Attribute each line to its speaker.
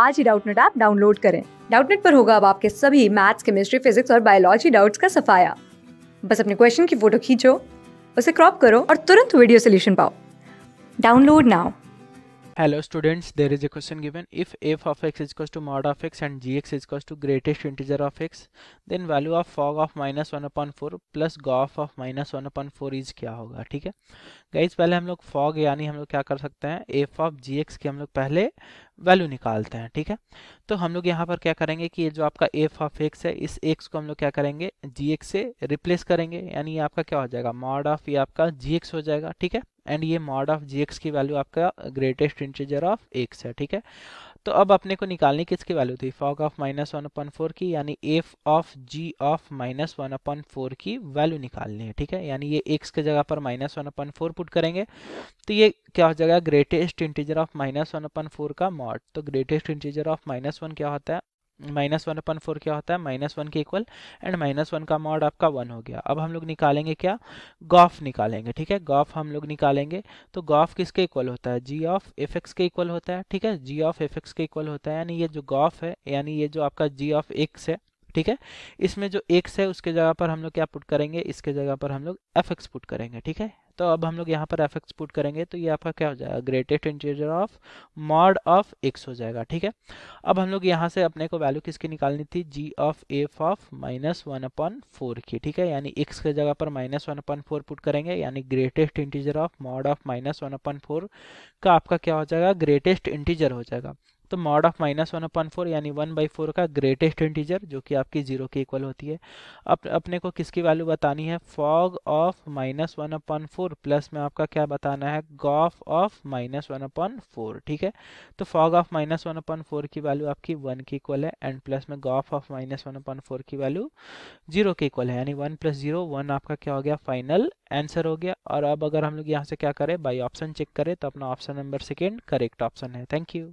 Speaker 1: आज ही Doubtnut app download करें डाउटनेट पर होगा अब आपके सभी मैथ्स केमिस्ट्री फिजिक्स और बायोलॉजी डाउट्स का सफाया बस अपने क्वेश्चन की फोटो खींचो उसे क्रॉप करो और तुरंत वीडियो सोल्यूशन पाओ download now
Speaker 2: hello students there is a question given if f of x is to mod of x and g x is to greatest integer of x then value of fog of minus one upon four plus gof of minus one upon four is क्या होगा ठीक है guys पहले हम लोग fog यानी हम लोग क्या कर सकते हैं एफ ऑफ जी एक्स की हम लोग पहले वैल्यू निकालते हैं ठीक है तो हम लोग यहाँ पर क्या करेंगे कि ये जो आपका एफ ऑफ एक्स है इस एक्स को हम लोग क्या करेंगे जी एक्स से रिप्लेस करेंगे यानी ये आपका क्या हो जाएगा मॉड ऑफ ये आपका जी एक्स हो जाएगा ठीक है एंड ये मॉड ऑफ जी एक्स की वैल्यू आपका ग्रेटेस्ट इंटीजर ऑफ एक्स है ठीक है तो अब अपने को निकालनी किसकी वैल्यू थी fog of minus one upon four की यानी f of g of minus one upon four की वैल्यू निकालनी है ठीक है यानी ये एक्स के जगह पर minus one upon four put करेंगे तो ये क्या हो जाएगा greatest integer of minus one upon four का मॉड तो greatest integer of minus one क्या होता है माइनस वन अपन फोर क्या होता है माइनस वन के इक्वल एंड माइनस वन का मॉड आपका वन हो गया अब हम लोग निकालेंगे क्या गॉफ निकालेंगे ठीक है गॉफ हम लोग निकालेंगे तो गॉफ किसके इक्वल होता है जी ऑफ एफ एक्स के इक्वल होता है ठीक है जी ऑफ एफ एक्स के इक्वल होता है यानी ये जो गॉफ है यानी ये जो आपका जी ऑफ एक्स है ठीक है इसमें जो एक्स है उसके जगह पर हम लोग क्या पुट करेंगे इसके जगह पर हम लोग एफ एक्स पुट करेंगे ठीक है तो अब हम लोग यहाँ पर एफ एक्स पुट करेंगे तो ये आपका क्या हो जाएगा greatest integer of mod of x हो जाएगा ठीक है अब हम लोग यहाँ से अपने को वैल्यू किसकी निकालनी थी g of f of minus one upon four की ठीक है यानी एक्स के जगह पर minus one upon four put करेंगे यानी greatest integer of mod of minus one upon four का आपका क्या हो जाएगा ग्रेटेस्ट इंटीजर हो जाएगा तो mod of minus one upon four यानी वन बाई फोर का ग्रेटेस्ट इंटीजर जो कि आपकी जीरो के इक्वल होती है अप, अपने को किसकी वैल्यू बतानी है fog of minus one upon four plus में आपका क्या बताना है gof of minus one upon four ठीक है तो fog of minus one upon four की वैल्यू आपकी वन के इक्वल है एंड प्लस में gof of minus one upon four की वैल्यू जीरो के इक्वल है यानी वन प्लस जीरो वन आपका क्या हो गया फाइनल आंसर हो गया और अब अगर हम लोग यहाँ से क्या करें बाई ऑप्शन चेक करें तो अपना option number second correct option है थैंक यू